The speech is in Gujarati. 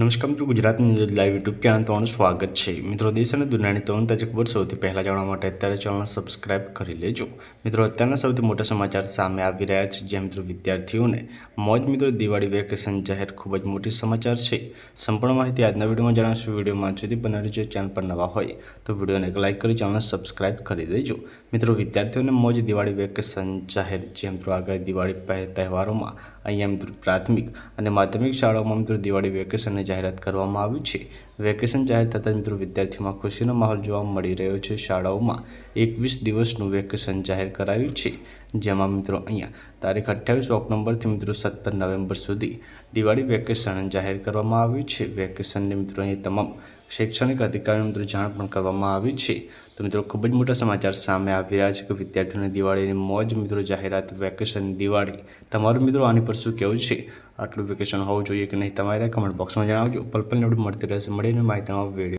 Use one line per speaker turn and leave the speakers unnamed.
નમસ્કાર મિત્રો ગુજરાતની ન્યૂઝ લાઈવ યુટ્યુબ ચેનલ તમારું સ્વાગત છે મિત્રો દેશ અને દુનિયાની ત્રણ તાજી ખબર સૌથી પહેલાં જાણવા માટે અત્યારે ચેનલ સબસ્ક્રાઇબ કરી લેજો મિત્રો અત્યારના સૌથી મોટા સમાચાર સામે આવી રહ્યા છે જે મિત્રો વિદ્યાર્થીઓને મોજ મિત્રો દિવાળી વેકેશન જાહેર ખૂબ જ મોટી સમાચાર છે સંપૂર્ણ માહિતી આજના વિડીયોમાં જણાવશું વિડીયોમાં સુધી બનાવી જો ચેનલ પર નવા હોય તો વિડીયોને એક લાઇક કરી ચેનલ સબસ્ક્રાઇબ કરી દેજો મિત્રો વિદ્યાર્થીઓને મોજ દિવાળી વેકેશન જાહેર જે મિત્રો આગળ દિવાળી તહેવારોમાં અહીંયા મિત્રો પ્રાથમિક અને માધ્યમિક શાળાઓમાં મિત્રો દિવાળી વેકેશન જાહેરાત કરવામાં આવી છે વેકેશન જાહેર થતાં મિત્રો વિદ્યાર્થીઓમાં ખુશીનો માહોલ જોવા મળી રહ્યો છે શાળાઓમાં એકવીસ દિવસનું વેકેશન જાહેર કરાયું છે જેમાં મિત્રો અહીંયા તારીખ અઠ્યાવીસ ઓક્ટોબરથી મિત્રો સત્તર નવેમ્બર સુધી દિવાળી વેકેશન જાહેર કરવામાં આવ્યું છે વેકેશનને મિત્રો અહીં તમામ શૈક્ષણિક અધિકારીઓ મિત્રો જાણ પણ કરવામાં આવી છે તો મિત્રો ખૂબ જ મોટા સમાચાર સામે આવી રહ્યા છે કે વિદ્યાર્થીઓને દિવાળીની મોજ મિત્રો જાહેરાત વેકેશન દિવાળી તમારું મિત્રો આની પર શું કહેવું છે આટલું વેકેશન હોવું જોઈએ કે નહીં તમારે કમેન્ટ બોક્સમાં જણાવજો પલપલ અપડેટ મળતી રહેશે મળે vai ter canal video.